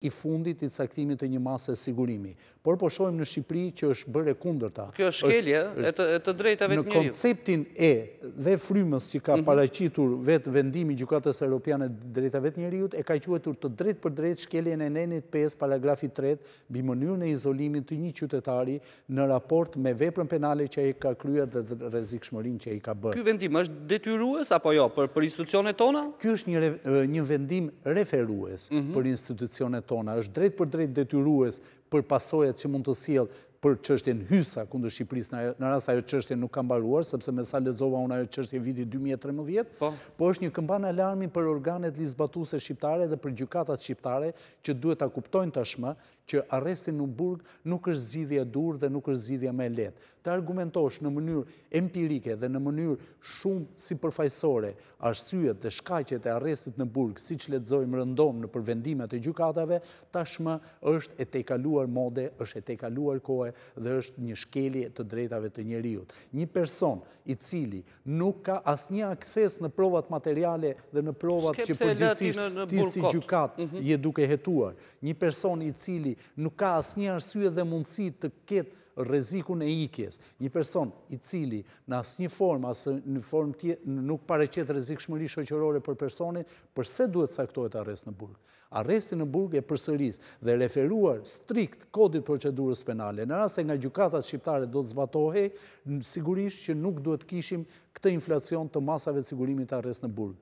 i fundit i caktimit të një masë e sigurimi. Por po shojmë në Shqipëri që është bërë e kunder ta. Kjo është shkelje e të drejta vetë njëri. Në konceptin e dhe frymës që ka mhm. paracitur vetë vendimi Gjukatës Europiane drejta vetë njëri, e ka quetur të drejt për drejt shkelje në nënit 5, paragrafi 3, bi mënyrë në izolimin të një qytetari në raport me veprën penale që e ka krya dhe rezik shmërin që e ka bërë. Kjo vendim është detyrues apo jo për institucionet tona? është një vendim referues mhm. për institucionet tona është drejt për drejt detyrues për pasojat që mund të sjellë për qështjen hysa kundër Shqipëris në rrasa ajo qështjen nuk kam baruar, sepse me sa lezova unë ajo qështje viti 2013, po. po është një këmban alarmi për organet lisbatuse shqiptare dhe për gjukatat shqiptare që duhet të kuptojnë tashmë që arrestin në burg nuk është zidhja dur dhe nuk është zidhja me let. Të argumentosh në mënyrë empirike dhe në mënyrë shumë si përfajsore arsyet dhe shkajqet e arrestit në burg si që letëzojmë rëndom në përvendimet e gjukatave, tashmë është e te kaluar mode, është e te kaluar dhe është një shkelje të drejtave të njeriut. Një person i cili nuk ka asnjë akses në provat materiale dhe në provat që përgjithsisht ti si gjykat mhm. je duke hetuar. Një person i cili nuk ka asnjë arsye dhe mundësi të ketë rrezikun e ikjes. Një person i cili në asnjë formë as në formë tje nuk paraqet rrezikshmëri shoqërore për personin, pse duhet caktohet arrest në burg? Arresti në burg e përsëris dhe referuar strikt kodit procedurës penale. Në rast nga gjykatat shqiptare do të zbatohej, sigurisht që nuk duhet kishim këtë inflacion të masave të sigurimit të arrest në burg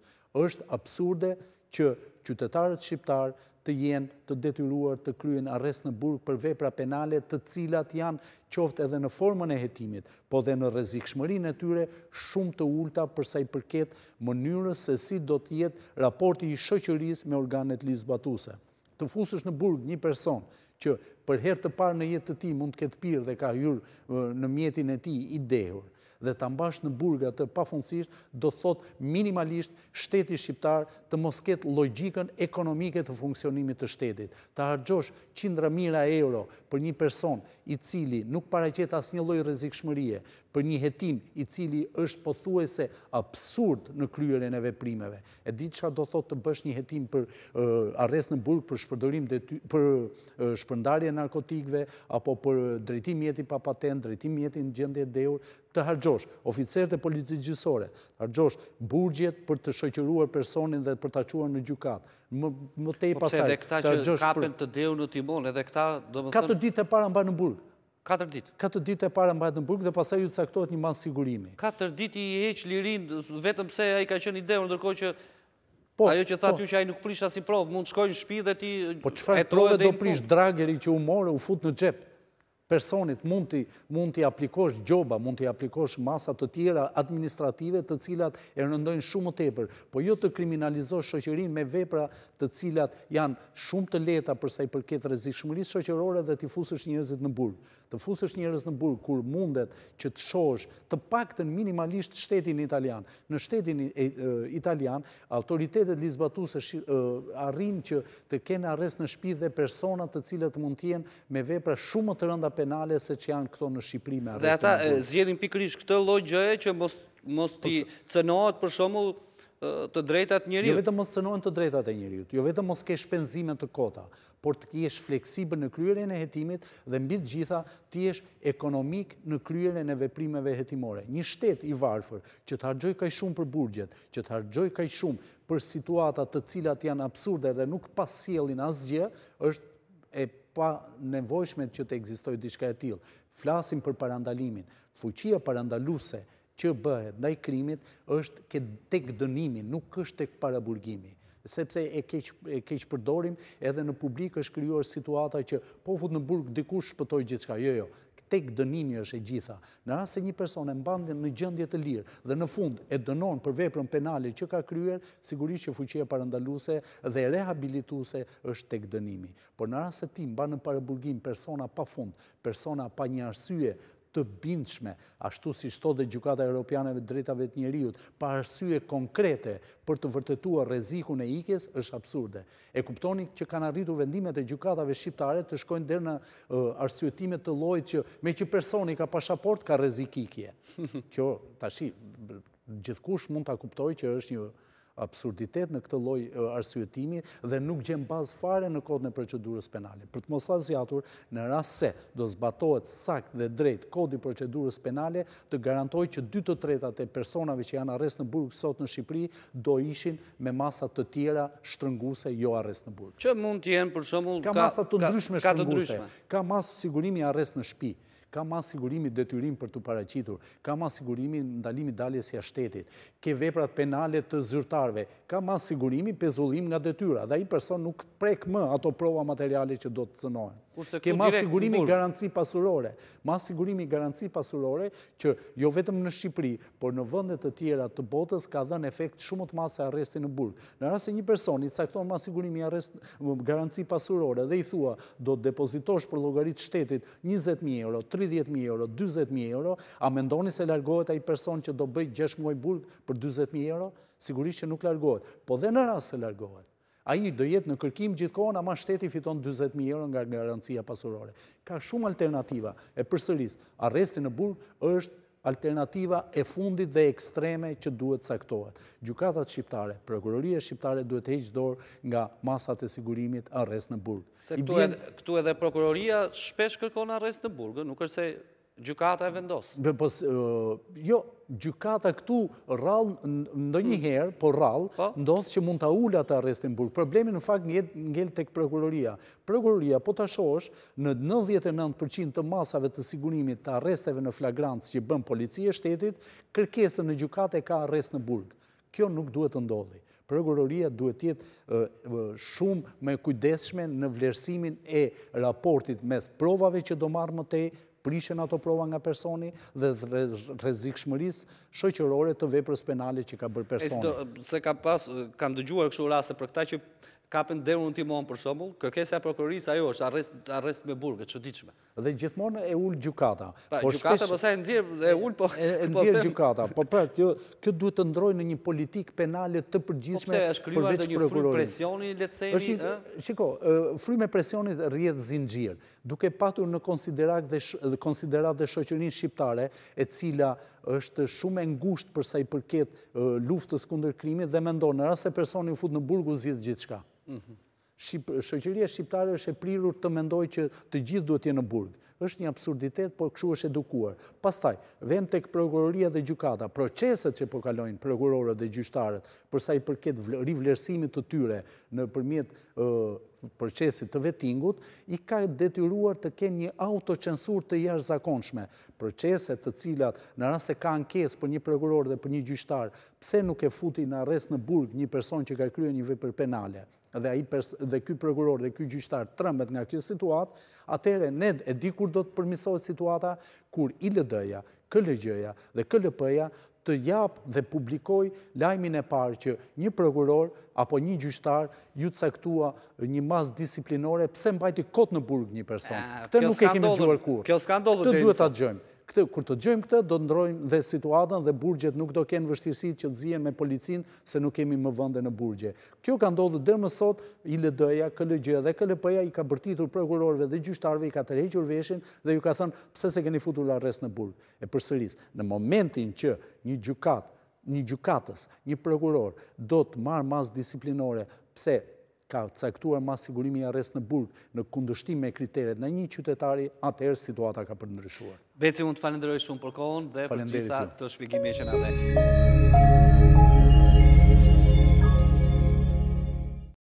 është absurde që qytetarët shqiptarë të jenë të detyruar të kryen arrest në burg për vepra penale të cilat janë qoftë edhe në formën e hetimit, po dhe në rezikshmërin e tyre shumë të ulta përsa i përket mënyrës se si do të jetë raporti i shëqëris me organet lisbatuse. Të fusësh në burg një person që për her të parë në jetë të ti mund të ketë pirë dhe ka hyrë në mjetin e ti i dehur, dhe të ambash në burga të pafundësisht do thot minimalisht shteti shqiptar të mosket logikën ekonomike të funksionimit të shtetit. Të hargjosh 100 euro për një person i cili nuk paracet as një loj për një jetim i cili është pëthue se absurd në kryere në veprimeve. E ditë që do thot të bësh një jetim për eh, arres në burg për shpërdorim për eh, shpërndarje narkotikve apo për drejtim jeti pa patent, drejtim jeti në gjendje deur, të argjosh oficerët e policit gjysore, argjosh burgjet për të shëqëruar personin dhe për të quar në gjukat. Më te i po pasaj. Dhe këta që kapen të deu në timon, edhe këta... Katër dit e para mba në burg. Katër dit. Katër dit e para mba në burg dhe pasaj ju të saktojt një manë sigurimi. Katër dit i heq lirin, vetëm pse a i ka qenë i deu, ndërkoj që... Po, ajo që tha ty po. që ajë nuk prish asin mund të shkojnë shpi dhe ti... Po provë do prish drageri që u morë, u fut në gjepë? personit mund të mund t'i aplikosh gjoba, mund të aplikosh masa të tjera administrative të cilat e rëndojnë shumë të epër, po jo të kriminalizosh shëqërin me vepra të cilat janë shumë të leta përsa i përket rezikshmëris shoqërore dhe të i fusësh njëzit në burë të fusësh njërës në burg, kur mundet që të shosh të pak të minimalisht shtetin italian. Në shtetin italian, autoritetet lisbatuse arrin që të kene arres në shpi dhe personat të cilët mund tjenë me vepra shumë të rënda penale se që janë këto në Shqipri me arres në burë. Dhe ata zjedin pikrish këtë logjëje që mos ti po cënohet për shumë të drejtat njëriut. Jo vetëm mos cënohen të drejtat e njëriut, jo vetëm mos ke shpenzime të kota, por të kiesh fleksibë në kryerin e hetimit dhe mbit gjitha të jesh ekonomik në kryerin e veprimeve hetimore. Një shtet i varfër që të hargjoj kaj shumë për burgjet, që të hargjoj kaj shumë për situatat të cilat janë absurde dhe nuk pasielin asgje, është e pa nevojshme që të egzistoj diçka e tilë. Flasim për parandalimin. Fuqia parandaluse që bëhet ndaj krimit është këtë dënimi, nuk është të paraburgimi sepse e keq përdorim edhe në publik është kryuar situata që po fut në burg dikur shpëtoj gjithë shka, jo, jo, tek dënimi është e gjitha. Në rrasë se një person e mbandë në gjëndje të lirë dhe në fund e dënon për veprën penale që ka kryuar, sigurisht që fuqia parandaluse dhe rehabilituse është tek dënimi. Por në rrasë se ti mbandë në paraburgim persona pa fund, persona pa një arsye të bindshme, ashtu si shto dhe gjukata europianeve drejtave të njeriut, pa arsye konkrete për të vërtetua rezikun e ikjes, është absurde. E kuptoni që kanë arritu vendimet e gjukatave shqiptare të shkojnë dherë në arsyetimet të lojt që me që personi ka pashaport, ka rezik ikje. Që, tashi, gjithkush mund të kuptoj që është një absurditet në këtë loj arsujetimi dhe nuk gjem bazë fare në kodën e procedurës penale. Për të mos azjatur, në rrasë se do zbatohet sakt dhe drejt kodi procedurës penale të garantoj që 2 të tretat e personave që janë arrest në burg sot në Shqipëri do ishin me masat të tjera shtrënguse jo arrest në burg. Që mund të jenë për shumë... Ka masat të ndryshme shtrënguse. Ka masë sigurimi arrest në Shqipëri ka ma sigurimi detyrim për të paracitur, ka ma sigurimi ndalimi daljes ja shtetit, ke veprat penale të zyrtarve, ka ma sigurimi pezullim nga detyra, dhe i person nuk prek më ato prova materiale që do të cënojnë. Ke ma sigurimi garanci pasurore, ma sigurimi garanci pasurore që jo vetëm në Shqipëri, por në vëndet të tjera të botës ka dhe në efekt shumët masë e arresti në burg. Në rrasë e një person, i cakton ma sigurimi garanci pasurore dhe i thua do të depozitosh për logaritë shtetit 20.000 euro, 30.000 euro, 20.000 euro, a mendoni se largohet a i person që do bëjt 6 muaj burg për 20.000 euro? Sigurisht që nuk largohet. Po dhe në rrasë se largohet. A i do jetë në kërkim gjithkohon, ama shteti fiton 20.000 euro nga garancia pasurore. Ka shumë alternativa. E përsëris, arresti në burg është alternativa e fundit dhe ekstreme që duhet saktohet. Gjukatat shqiptare, prokuroria shqiptare duhet heqë dorë nga masat e sigurimit arres në burgë. Se këtu edhe prokuroria shpesh kërkon arres në burgë, nuk është se Gjukata e vendosë? Po, jo, gjukata këtu rralë ndo njëherë, por rralë, po. ndodhë që mund të ullë atë arrestin burë. Problemin në fakt ngellë të prokuroria. Prokuroria, po të shosh, në 99% të masave të sigurimit të arresteve në flagrantës që bënë policie shtetit, kërkesën në gjukata e ka arrest në burë. Kjo nuk duhet të ndodhë. Prokuroria duhet tjetë shumë me kujdeshme në vlerësimin e raportit mes provave që do marë më prishen ato prova nga personi dhe rezikshmëris shoqërore të veprës penale që ka bërë personi. Se ka pas, kam dëgjuar kështu rase për këta që kapën deru në timon për shumëll, kërkesa prokurorisë ajo është arrest me burgë, që diqme. Dhe gjithmonë e ullë gjukata. Po gjukata, përsa e nëzirë, e ullë, po... E po nëzirë gjukata, po për, kjo duhet të ndrojë në një politikë penale të përgjithme po përveç prokurorinë. Po përse është kryuar dhe një frime presjoni, le të themi, e? Shiko, frime presioni duke konsiderat dhe shoqërinë shqiptare, e cila është shumë i përket luftës krimit dhe me ndonë, në rrasë fut në burgu zhjetë gjithë Shëgjëria shqiptare është e prirur të mendoj që të gjithë duhet jenë në burgë. është një absurditet, por këshu është edukuar. Pastaj, vend të prokuroria dhe gjukata, proceset që pokalojnë prokurorët dhe gjyshtarët, përsa i përket rivlerësimit të tyre në përmjet procesit të vetingut, i ka detyruar të kenë një autocensur të jash zakonshme. Proceset të cilat në rase ka ankes për një prokuror dhe për një gjyshtar, pse nuk e futi në arres në burg një person që ka një vepër penale? dhe ky prokuror dhe ky gjyqtar trëmbet nga kjo situat, atere ne e di kur do të përmisohet situata, kur i lëdëja, këllëgjëja dhe këllëpëja të japë dhe publikoj lajmin e parë që një prokuror apo një gjyqtar ju të saktua një mas disiplinore, pse mbajti kotë në burg një person. Këtë nuk e kemi gjuar kur. Kjo duhet atë gjëmë këtë, kur të gjëjmë këtë, do të ndrojmë dhe situatën dhe burgjet nuk do kenë vështirësit që të zien me policinë se nuk kemi më vënde në burgje. Kjo ka ndodhë më sot, i LD-ja, KLG dhe KLP-ja i ka bërtitur prokurorve dhe gjyqtarve, i ka tërhequr veshin dhe ju ka thënë pëse se keni futur arrest në burgë. E përsëris. në momentin që një gjukat, një gjukatës, një prokuror do të marë masë disiplinore pse ka caktuar ma sigurimi arrest në burg në kundështim me kriteret në një qytetari, atëherë situata ka përndryshuar. Beci, unë të falenderoj shumë për kohën dhe për qita të shpikimi e që në dhe.